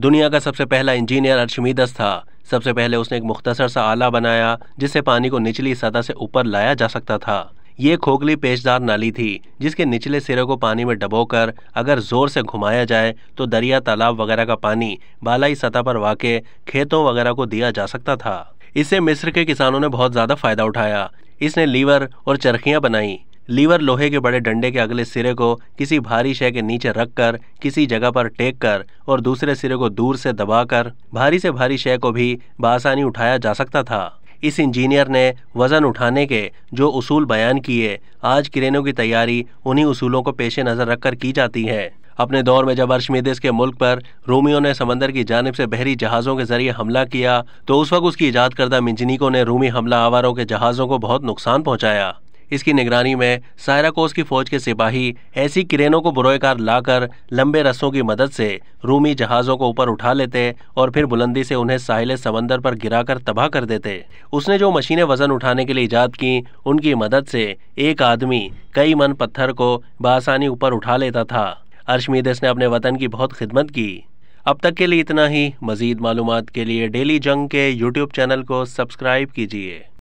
दुनिया का सबसे पहला इंजीनियर अर्शमीदस था सबसे पहले उसने एक मुख्तसर सा आला बनाया जिससे पानी को निचली सतह से ऊपर लाया जा सकता था ये खोखली पेशदार नाली थी जिसके निचले सिरे को पानी में डबोकर अगर ज़ोर से घुमाया जाए तो दरिया तालाब वगैरह का पानी बालाई सतह पर वाक़ खेतों वगैरह को दिया जा सकता था इससे मिस्र के किसानों ने बहुत ज़्यादा फ़ायदा उठाया इसने लीवर और चरखियाँ बनाई लीवर लोहे के बड़े डंडे के अगले सिरे को किसी भारी शय के नीचे रखकर किसी जगह पर टेक कर और दूसरे सिरे को दूर से दबाकर भारी से भारी शय को भी बासानी उठाया जा सकता था इस इंजीनियर ने वज़न उठाने के जो उसूल बयान किए आज क्रेनों की तैयारी उन्हीं उसूलों को पेश नज़र रखकर की जाती है अपने दौर में जब अर्शमेदिस के मुल्क पर रूमियों ने समंदर की जानब से बहरी जहाज़ों के जरिए हमला किया तो उस वक्त उसकी ईजाद करदा मिंजनिकों ने रूमी हमला आवारों के जहाज़ों को बहुत नुकसान पहुंचाया इसकी निगरानी में सायराकोस की फौज के सिपाही ऐसी किरेनों को बुरोयकार लाकर लंबे रस्सों की मदद से रूमी जहाज़ों को ऊपर उठा लेते और फिर बुलंदी से उन्हें साहिल समंदर पर गिराकर तबाह कर देते उसने जो मशीनें वजन उठाने के लिए ईजाद की उनकी मदद से एक आदमी कई मन पत्थर को बासानी ऊपर उठा लेता था अर्शमीदस ने अपने वतन की बहुत खिदमत की अब तक के लिए इतना ही मज़ीद मालूम के लिए डेली जंग के यूट्यूब चैनल को सब्सक्राइब कीजिए